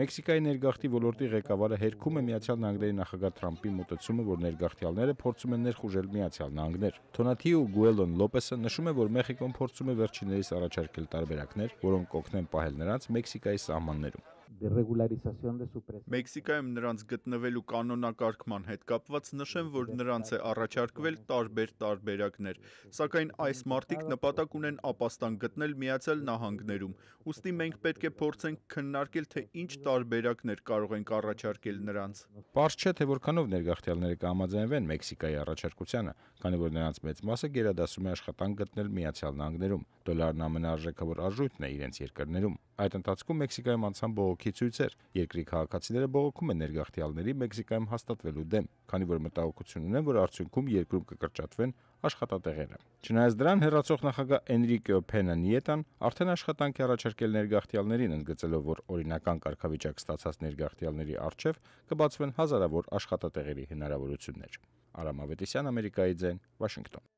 Մեքսիկայի ներգաղթի ոլորտի ղեկավարը հերքում է Միացյալ Նահանգների նախագահ Թրամփի մտածումը, որ ներգաղթյալները փորձում են ներխուժել Միացյալ Նահանգներ։ Թոնաթիու Գուելոն Լոպեսը նշում է, որ Մեքսիկոն փորձում է վերջիններիս առաջարկել տարբերակներ, որոնք կօգնեն պահել նրանց Մեքսիկայի սահմաններում։ Մեքսիկայում նրանց գտնվելու կանոնակարգման հետ կապված նշեմ, որ նրանց է առաջարկվել տարբեր տարբերակներ, սակայն այս մարտիկ նպատակ ունեն ապաստան գտնել Միացյալ Նահանգներում։ Ոստի մենք պետք է փորձենք քննարկել, թե ինչ տարբերակներ կարող ենք առաջարկել նրանց։ Պարզ չէ, թե որքանով ներգաղթյալները կհամաձայնվեն Մեքսիկայի առաջարկությանը, քանի որ նրանց մեծ մասը գերադասում է աշխատանք գտնել Միացյալ Նահանգներում դոլարն ամենարժեքավոր արժույթն է իրենց երկրներում։ Այդ ընթացքում Մեքսիկայում անցան բողոքի ցույցեր։ Երկրի քաղաքացիները բողոքում են ներգաղթյալների Մեքսիկայում հաստատվելու դեմ, քանի որ մտահոգություն ունեն, որ արդյունքում երկրում կկրճատվեն աշխատատեղերը։ Չնայած դրան հերացող նախագահ Էնրիկե Փենանիետան արդեն աշխատանքի առաջարկել ներգաղթյալներին ընդգծելով, որ օրինական կարգավիճակ ստացած ներգաղթյալների արժև կբացվեն հազարավոր աշխատատեղերի հնարավորություններ։ Արամ Ավետիսյան, Ամերիկայի ձեն, Վաշինգտոն։